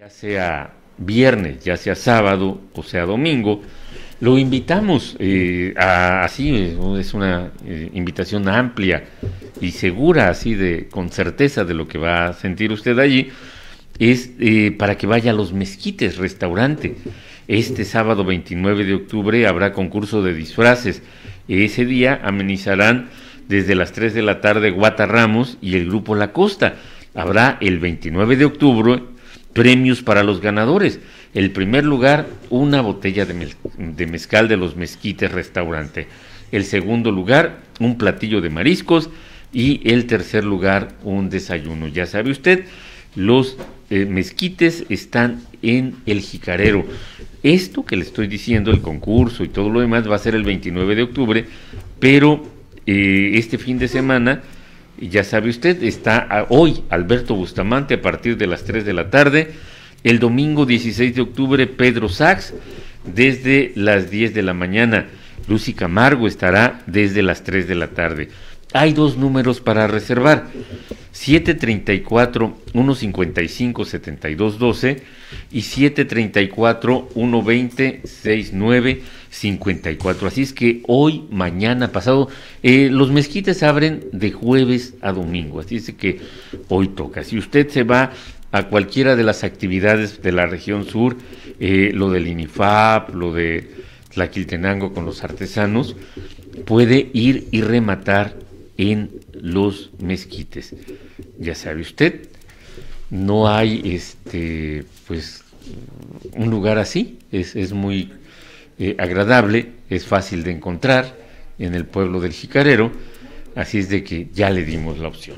ya sea viernes, ya sea sábado o sea domingo, lo invitamos eh, a, así, es una eh, invitación amplia y segura, así de con certeza de lo que va a sentir usted allí, es eh, para que vaya a los mezquites, restaurante. Este sábado 29 de octubre habrá concurso de disfraces. Ese día amenizarán desde las 3 de la tarde Guata Ramos y el grupo La Costa habrá el 29 de octubre premios para los ganadores. El primer lugar, una botella de, mezcal de los mezquites restaurante. El segundo lugar, un platillo de mariscos. Y el tercer lugar, un desayuno. Ya sabe usted, los eh, mezquites están en el jicarero. Esto que le estoy diciendo, el concurso y todo lo demás, va a ser el 29 de octubre, pero eh, este fin de semana y ya sabe usted, está hoy Alberto Bustamante a partir de las 3 de la tarde, el domingo 16 de octubre Pedro Sachs desde las 10 de la mañana, Lucy Camargo estará desde las 3 de la tarde. Hay dos números para reservar. 734-155-7212 y 734-120-6954. Así es que hoy, mañana, pasado, eh, los mezquites abren de jueves a domingo. Así es que hoy toca. Si usted se va a cualquiera de las actividades de la región sur, eh, lo del INIFAP, lo de Tlaquiltenango con los artesanos, puede ir y rematar en los mezquites. Ya sabe usted, no hay este pues un lugar así, es, muy eh, agradable, es fácil de encontrar en el pueblo del Jicarero, así es de que ya le dimos la opción.